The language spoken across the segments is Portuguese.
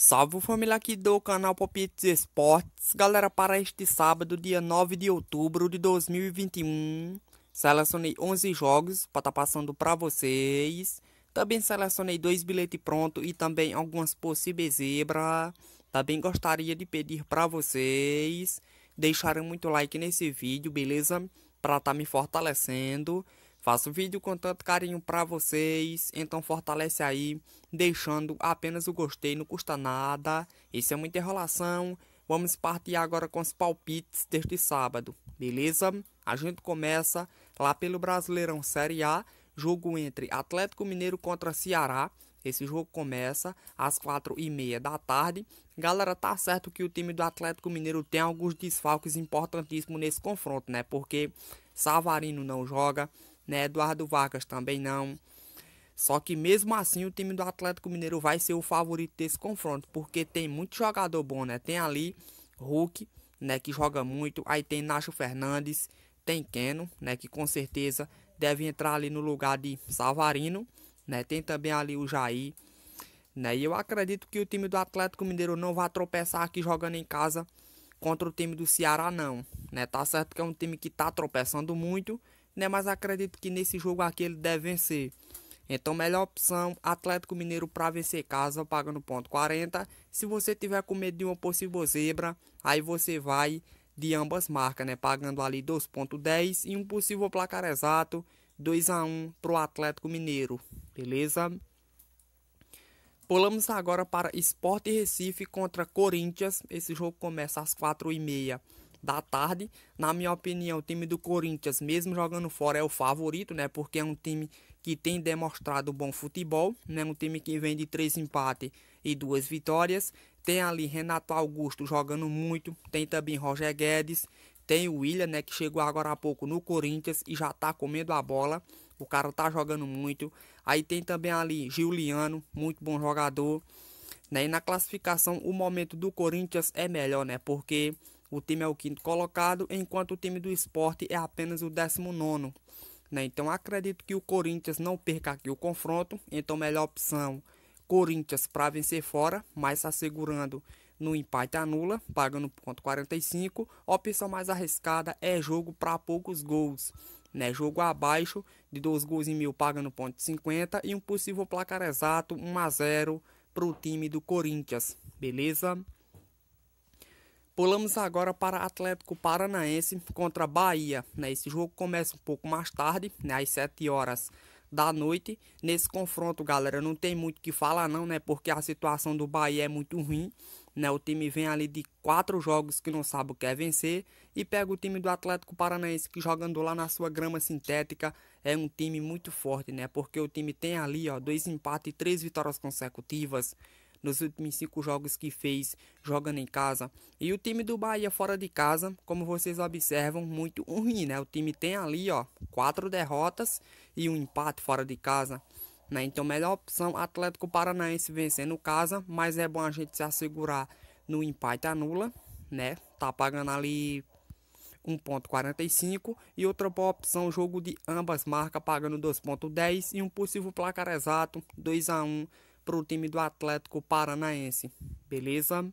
Salve família aqui do canal Popites Esportes, galera, para este sábado, dia 9 de outubro de 2021, selecionei 11 jogos para estar tá passando para vocês, também selecionei dois bilhetes pronto e também algumas possíveis zebra, também gostaria de pedir para vocês deixarem muito like nesse vídeo, beleza? Para estar tá me fortalecendo Faço vídeo com tanto carinho para vocês, então fortalece aí, deixando apenas o gostei, não custa nada. Isso é muita enrolação. Vamos partir agora com os palpites deste sábado, beleza? A gente começa lá pelo Brasileirão Série A, jogo entre Atlético Mineiro contra Ceará. Esse jogo começa às quatro e meia da tarde. Galera, tá certo que o time do Atlético Mineiro tem alguns desfalques importantíssimos nesse confronto, né? Porque Savarino não joga, né? Eduardo Vargas também não. Só que mesmo assim o time do Atlético Mineiro vai ser o favorito desse confronto, porque tem muito jogador bom, né? Tem ali Hulk, né, que joga muito, aí tem Nacho Fernandes, tem Keno, né, que com certeza deve entrar ali no lugar de Savarino, né? Tem também ali o Jair, né? E eu acredito que o time do Atlético Mineiro não vai tropeçar aqui jogando em casa contra o time do Ceará não, né? Tá certo que é um time que tá tropeçando muito, né? Mas acredito que nesse jogo aqui ele deve vencer. Então, melhor opção, Atlético Mineiro para vencer casa, pagando ponto 40. Se você tiver com medo de uma possível zebra, aí você vai de ambas marcas, né? Pagando ali 2.10 e um possível placar exato, 2 a 1 para o Atlético Mineiro, beleza? Pulamos agora para Sport Recife contra Corinthians. Esse jogo começa às 4h30 da tarde. Na minha opinião, o time do Corinthians, mesmo jogando fora, é o favorito, né? Porque é um time que tem demonstrado bom futebol, né? Um time que vem de três empates e duas vitórias. Tem ali Renato Augusto jogando muito, tem também Roger Guedes, tem o William, né, que chegou agora há pouco no Corinthians e já tá comendo a bola. O cara tá jogando muito. Aí tem também ali Juliano, muito bom jogador. Né? E na classificação, o momento do Corinthians é melhor, né? Porque o time é o quinto colocado, enquanto o time do esporte é apenas o décimo nono. Né? Então acredito que o Corinthians não perca aqui o confronto. Então, melhor opção: Corinthians para vencer fora, mas assegurando no empate anula, pagando ponto 45. Opção mais arriscada é jogo para poucos gols. Né? Jogo abaixo de dois gols e mil, pagando ponto 50. E um possível placar exato 1 a 0 para o time do Corinthians. Beleza? Pulamos agora para Atlético Paranaense contra Bahia. Né? Esse jogo começa um pouco mais tarde, né? às 7 horas da noite. Nesse confronto, galera, não tem muito o que falar não, né? Porque a situação do Bahia é muito ruim. Né? O time vem ali de quatro jogos que não sabe o que é vencer. E pega o time do Atlético Paranaense que jogando lá na sua grama sintética. É um time muito forte, né? Porque o time tem ali ó, dois empates e três vitórias consecutivas nos últimos cinco jogos que fez jogando em casa. E o time do Bahia fora de casa, como vocês observam, muito ruim, né? O time tem ali, ó, quatro derrotas e um empate fora de casa. Né? Então, melhor opção Atlético Paranaense vencendo casa, mas é bom a gente se assegurar no empate anula, né? Tá pagando ali 1.45 e outra boa opção jogo de ambas marcas pagando 2.10 e um possível placar exato 2 a 1 para o time do Atlético Paranaense, beleza?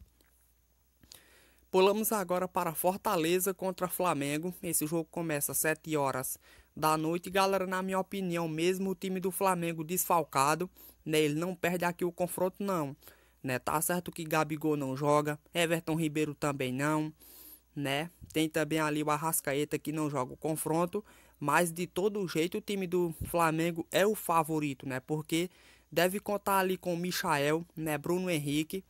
Pulamos agora para Fortaleza contra Flamengo. Esse jogo começa às 7 horas da noite. Galera, na minha opinião, mesmo o time do Flamengo desfalcado, né, ele não perde aqui o confronto, não. Né? Tá certo que Gabigol não joga, Everton Ribeiro também não. Né? Tem também ali o Arrascaeta que não joga o confronto. Mas de todo jeito o time do Flamengo é o favorito, né? Porque Deve contar ali com o Michael, né? Bruno Henrique.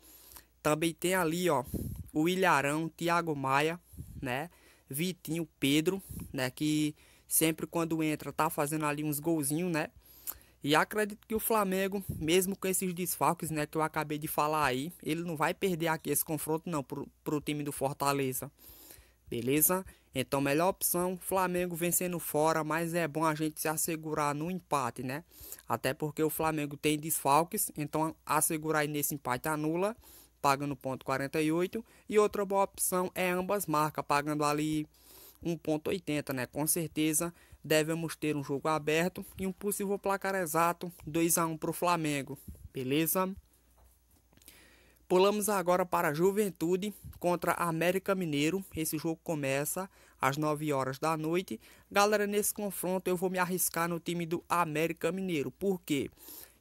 Também tem ali, ó, o Ilharão, Thiago Maia, né? Vitinho, Pedro, né? Que sempre quando entra tá fazendo ali uns golzinhos, né? E acredito que o Flamengo, mesmo com esses desfalques, né, que eu acabei de falar aí, ele não vai perder aqui esse confronto não pro, pro time do Fortaleza beleza? Então, melhor opção, Flamengo vencendo fora, mas é bom a gente se assegurar no empate, né? Até porque o Flamengo tem desfalques, então assegurar aí nesse empate anula, pagando ponto 48. E outra boa opção é ambas marcas, pagando ali 1.80, né? Com certeza devemos ter um jogo aberto e um possível placar exato 2 a 1 para o Flamengo, beleza? Pulamos agora para a Juventude contra América Mineiro. Esse jogo começa às 9 horas da noite. Galera, nesse confronto eu vou me arriscar no time do América Mineiro. Por quê?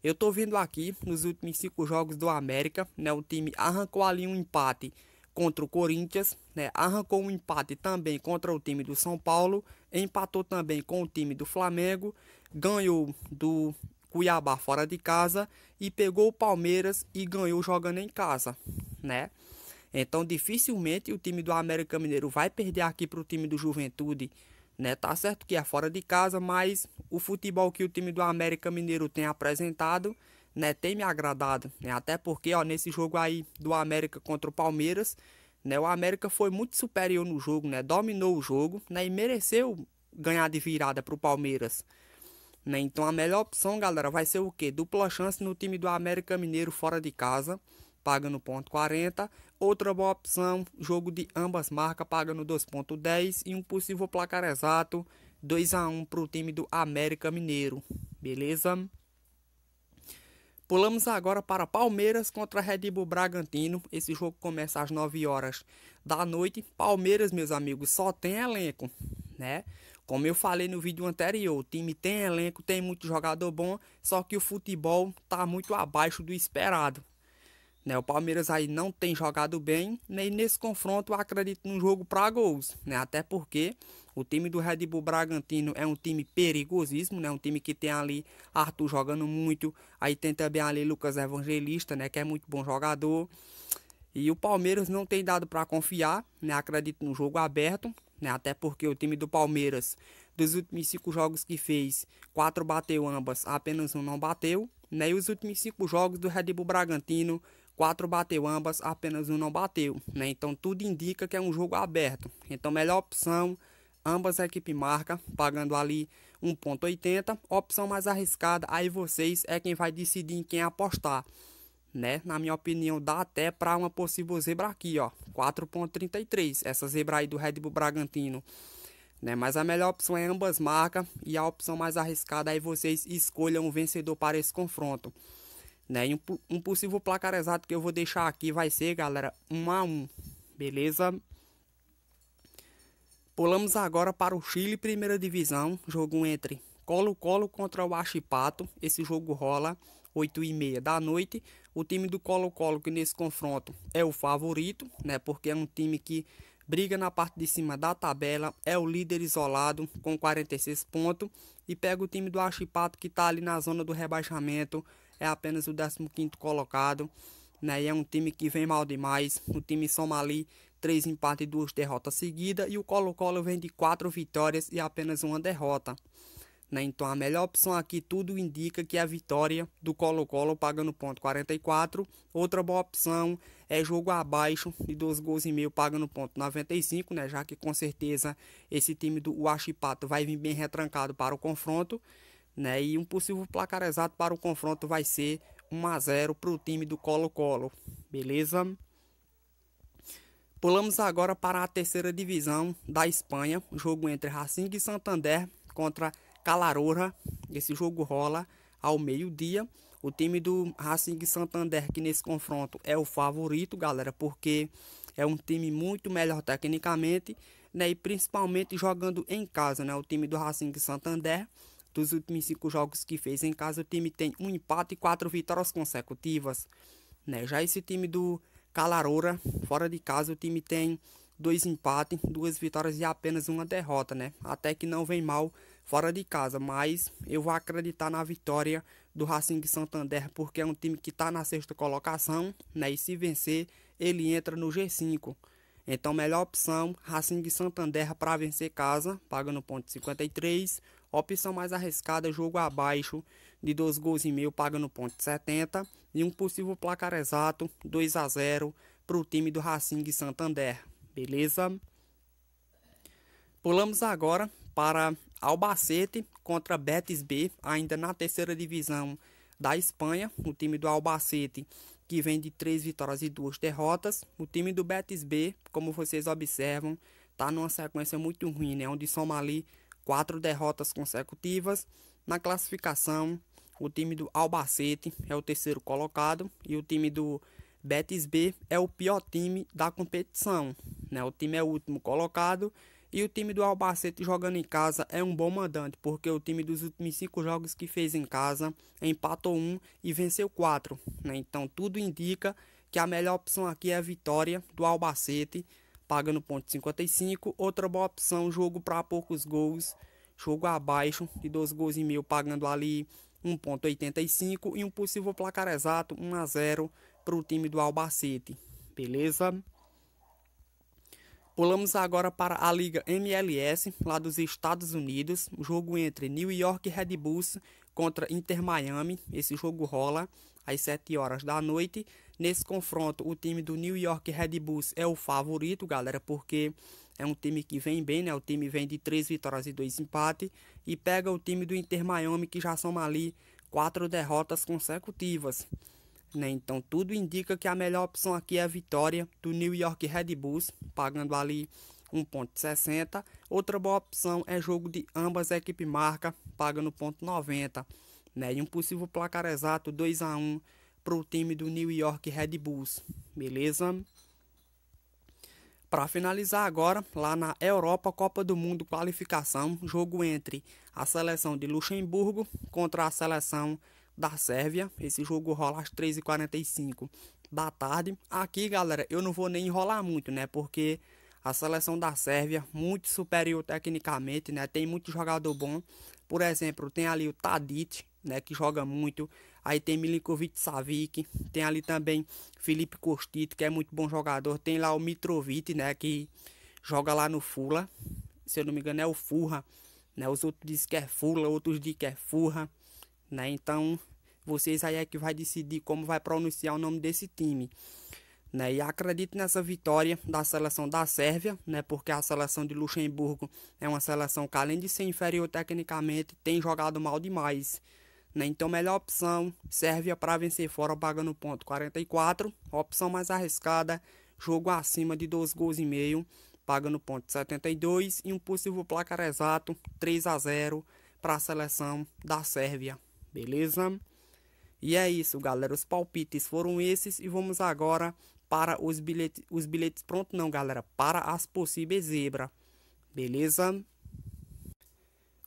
Eu tô vendo aqui nos últimos cinco jogos do América, né? O time arrancou ali um empate contra o Corinthians, né? Arrancou um empate também contra o time do São Paulo, empatou também com o time do Flamengo, ganhou do Cuiabá fora de casa e pegou o Palmeiras e ganhou jogando em casa, né? Então dificilmente o time do América Mineiro vai perder aqui para o time do Juventude, né? Tá certo que é fora de casa, mas o futebol que o time do América Mineiro tem apresentado, né, tem me agradado, né? Até porque, ó, nesse jogo aí do América contra o Palmeiras, né, o América foi muito superior no jogo, né? Dominou o jogo, né, e mereceu ganhar de virada para o Palmeiras. Né? Então a melhor opção, galera, vai ser o quê? Dupla chance no time do América Mineiro fora de casa, pagando 40 Outra boa opção, jogo de ambas marcas, pagando 2.10 e um possível placar exato, 2 a 1 para o time do América Mineiro. Beleza? Pulamos agora para Palmeiras contra Red Bull Bragantino. Esse jogo começa às 9 horas da noite. Palmeiras, meus amigos, só tem elenco, né? Como eu falei no vídeo anterior, o time tem elenco, tem muito jogador bom, só que o futebol está muito abaixo do esperado. Né? O Palmeiras aí não tem jogado bem, nem nesse confronto acredito num jogo para gols, né? Até porque o time do Red Bull Bragantino é um time perigosíssimo, né? Um time que tem ali Arthur jogando muito, aí tem também ali Lucas Evangelista, né, que é muito bom jogador. E o Palmeiras não tem dado para confiar, né? Acredito num jogo aberto né? Até porque o time do Palmeiras, dos últimos cinco jogos que fez, quatro bateu ambas, apenas um não bateu, né? E os últimos cinco jogos do Red Bull Bragantino, quatro bateu ambas, apenas um não bateu, né? Então tudo indica que é um jogo aberto. Então melhor opção ambas a equipe marca, pagando ali 1.80, opção mais arriscada, aí vocês é quem vai decidir em quem apostar né? Na minha opinião, dá até para uma possível zebra aqui, ó, 4.33. Essa zebra aí do Red Bull Bragantino, né? Mas a melhor opção é ambas marcas e a opção mais arriscada aí é vocês escolham um vencedor para esse confronto. Né? E um, um possível placar exato que eu vou deixar aqui vai ser, galera, 1 a 1. Beleza? Pulamos agora para o Chile, primeira divisão, jogo entre Colo-Colo contra o Achipato. Esse jogo rola 8h30 da noite. O time do Colo-Colo, que nesse confronto é o favorito, né? Porque é um time que briga na parte de cima da tabela, é o líder isolado com 46 pontos e pega o time do Achipato que está ali na zona do rebaixamento, é apenas o 15 colocado, né? E é um time que vem mal demais, o time soma ali três empates e duas derrotas seguidas e o Colo-Colo vem de quatro vitórias e apenas uma derrota. Né? Então a melhor opção aqui tudo indica que é a vitória do Colo-Colo pagando ponto 44. Outra boa opção é jogo abaixo de dois gols e meio pagando ponto 95, né? Já que com certeza esse time do Huachipato vai vir bem retrancado para o confronto, né? E um possível placar exato para o confronto vai ser 1 a 0 para o time do Colo-Colo. Beleza? Pulamos agora para a terceira divisão da Espanha, jogo entre Racing e Santander contra Calarorra. Esse jogo rola ao meio-dia. O time do Racing Santander, que nesse confronto é o favorito, galera, porque é um time muito melhor tecnicamente, né? E principalmente jogando em casa, né? O time do Racing Santander, dos últimos cinco jogos que fez em casa, o time tem um empate e quatro vitórias consecutivas, né? Já esse time do Calarora, fora de casa, o time tem dois empates, duas vitórias e apenas uma derrota, né? Até que não vem mal fora de casa, mas eu vou acreditar na vitória do Racing Santander, porque é um time que está na sexta colocação, né? E se vencer, ele entra no G5. Então, melhor opção, Racing Santander para vencer casa, paga no ponto 53. Opção mais arriscada, jogo abaixo de 2 gols e meio, paga no ponto 70. E um possível placar exato, 2 a 0 para o time do Racing Santander. Beleza? Pulamos agora para Albacete contra Betis B, ainda na terceira divisão da Espanha. O time do Albacete que vem de três vitórias e duas derrotas. O time do Betis B, como vocês observam, está numa sequência muito ruim, né? Onde soma ali quatro derrotas consecutivas. Na classificação, o time do Albacete é o terceiro colocado e o time do Betis B é o pior time da competição, né? O time é o último colocado e o time do Albacete jogando em casa é um bom mandante, porque o time dos últimos cinco jogos que fez em casa empatou um e venceu quatro. Né? Então tudo indica que a melhor opção aqui é a vitória do Albacete, pagando ponto 55. Outra boa opção, jogo para poucos gols, jogo abaixo de dois gols e meio, pagando ali 1.85 e um possível placar exato 1 a 0 para o time do Albacete. Beleza? Pulamos agora para a Liga MLS, lá dos Estados Unidos, jogo entre New York Red Bulls contra Inter Miami. Esse jogo rola às 7 horas da noite. Nesse confronto, o time do New York Red Bulls é o favorito, galera, porque é um time que vem bem, né? O time vem de 3 vitórias e 2 empates e pega o time do Inter Miami, que já soma ali quatro derrotas consecutivas né? Então tudo indica que a melhor opção aqui é a vitória do New York Red Bulls, pagando ali 1.60. Outra boa opção é jogo de ambas equipes equipe marca, pagando 1.90, né? E um possível placar exato 2 a 1 para o time do New York Red Bulls, beleza? Para finalizar agora, lá na Europa Copa do Mundo qualificação, jogo entre a seleção de Luxemburgo contra a seleção da Sérvia. Esse jogo rola às 3h45 da tarde. Aqui, galera, eu não vou nem enrolar muito, né? Porque a seleção da Sérvia, muito superior tecnicamente, né? Tem muito jogador bom. Por exemplo, tem ali o Tadic, né? Que joga muito. Aí tem Milinkovic Savic. Tem ali também Felipe Costito, que é muito bom jogador. Tem lá o Mitrovic, né? Que joga lá no Fula. Se eu não me engano, é o Furra. Né? Os outros dizem que é Fula, outros dizem que é Furra né? Então, vocês aí é que vai decidir como vai pronunciar o nome desse time. Né? E acredito nessa vitória da seleção da Sérvia, né? porque a seleção de Luxemburgo é uma seleção que, além de ser inferior tecnicamente, tem jogado mal demais. Né? Então, melhor opção: Sérvia para vencer fora, pagando ponto 44. Opção mais arriscada: jogo acima de 2 gols e meio, pagando ponto 72. E um possível placar exato: 3 a 0 para a seleção da Sérvia beleza? E é isso, galera. Os palpites foram esses e vamos agora para os bilhetes, os bilhetes pronto não, galera, para as possíveis zebra. Beleza?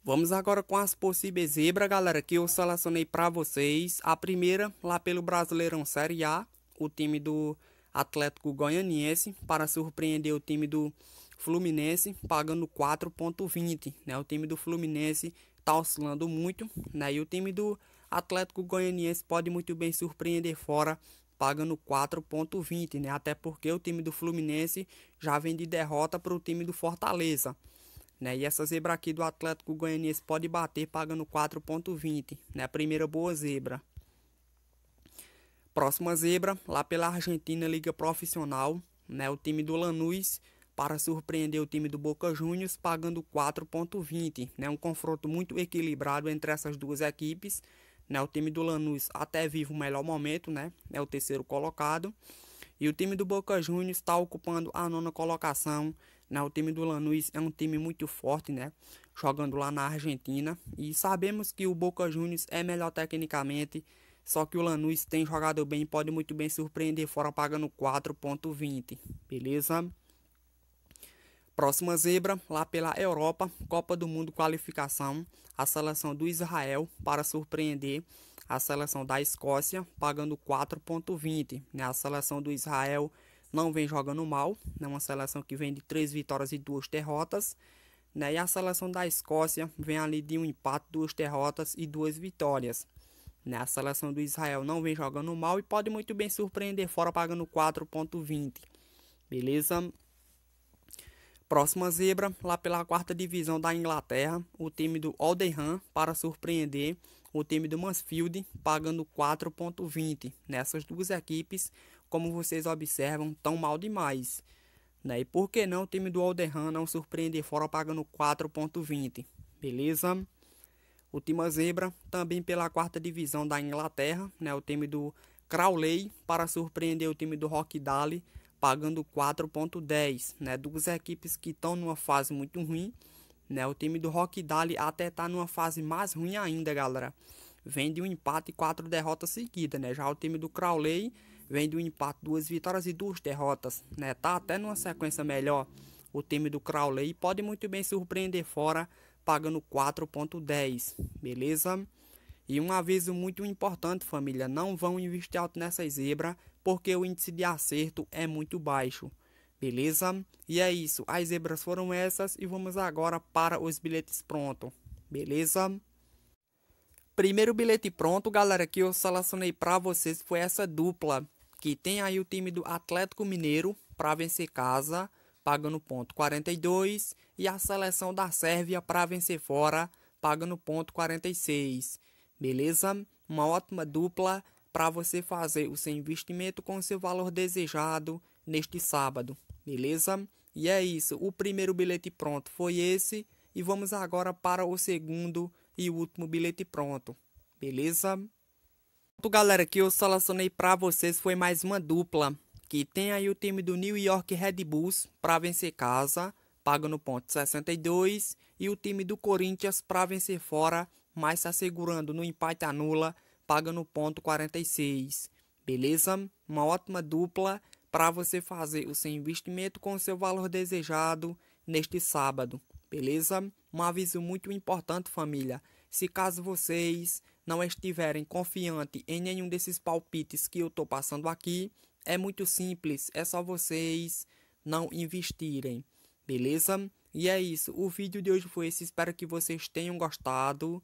Vamos agora com as possíveis zebra, galera, que eu selecionei para vocês. A primeira, lá pelo Brasileirão Série A, o time do Atlético Goianiense, para surpreender o time do Fluminense, pagando 4.20, né? O time do Fluminense tá oscilando muito, né? E o time do Atlético Goianiense pode muito bem surpreender fora, pagando 4.20, né? Até porque o time do Fluminense já vem de derrota para o time do Fortaleza. Né? E essa zebra aqui do Atlético Goianiense pode bater pagando 4.20, né? Primeira boa zebra. Próxima zebra, lá pela Argentina Liga Profissional, né? O time do Lanús para surpreender o time do Boca Juniors, pagando 4,20. Né? Um confronto muito equilibrado entre essas duas equipes. Né? O time do Lanús até vive o melhor momento, né? é o terceiro colocado. E o time do Boca Juniors está ocupando a nona colocação. Né? O time do Lanús é um time muito forte, né? jogando lá na Argentina. E sabemos que o Boca Juniors é melhor tecnicamente. Só que o Lanús tem jogado bem e pode muito bem surpreender fora pagando 4.20, beleza? Próxima zebra, lá pela Europa, Copa do Mundo qualificação, a seleção do Israel para surpreender a seleção da Escócia, pagando 4.20. Né? A seleção do Israel não vem jogando mal, é né? uma seleção que vem de três vitórias e duas derrotas. Né? E a seleção da Escócia vem ali de um empate, duas derrotas e duas vitórias. Né? A seleção do Israel não vem jogando mal e pode muito bem surpreender fora pagando 4.20. Beleza? Próxima zebra, lá pela quarta divisão da Inglaterra, o time do Alderham para surpreender o time do Mansfield, pagando 4,20. Nessas duas equipes, como vocês observam, tão mal demais. Né? E por que não o time do Alderham não surpreender fora pagando 4,20? Beleza? O time zebra, também pela quarta divisão da Inglaterra, né? o time do Crowley, para surpreender o time do Rockdale pagando 4.10, né? Duas equipes que estão numa fase muito ruim, né? O time do Rock Dali até tá numa fase mais ruim ainda, galera. Vem de um empate e quatro derrotas seguidas, né? Já o time do Crowley vem de um empate, duas vitórias e duas derrotas, né? Tá até numa sequência melhor o time do Crowley pode muito bem surpreender fora pagando 4.10, beleza? E um aviso muito importante, família, não vão investir alto nessa zebra, porque o índice de acerto é muito baixo. Beleza? E é isso. As zebras foram essas e vamos agora para os bilhetes pronto. Beleza? Primeiro bilhete pronto, galera, que eu selecionei para vocês foi essa dupla, que tem aí o time do Atlético Mineiro para vencer casa, pagando ponto 42, e a seleção da Sérvia para vencer fora, pagando ponto 46. Beleza? Uma ótima dupla para você fazer o seu investimento com o seu valor desejado neste sábado, beleza? E é isso, o primeiro bilhete pronto foi esse e vamos agora para o segundo e último bilhete pronto, beleza? Pronto, galera, que eu selecionei para vocês foi mais uma dupla que tem aí o time do New York Red Bulls para vencer casa, paga no ponto 62, e o time do Corinthians para vencer fora, mas se tá assegurando no empate anula paga no ponto 46. Beleza? Uma ótima dupla para você fazer o seu investimento com o seu valor desejado neste sábado. Beleza? Um aviso muito importante, família. Se caso vocês não estiverem confiante em nenhum desses palpites que eu estou passando aqui, é muito simples, é só vocês não investirem, beleza? E é isso, o vídeo de hoje foi esse, espero que vocês tenham gostado.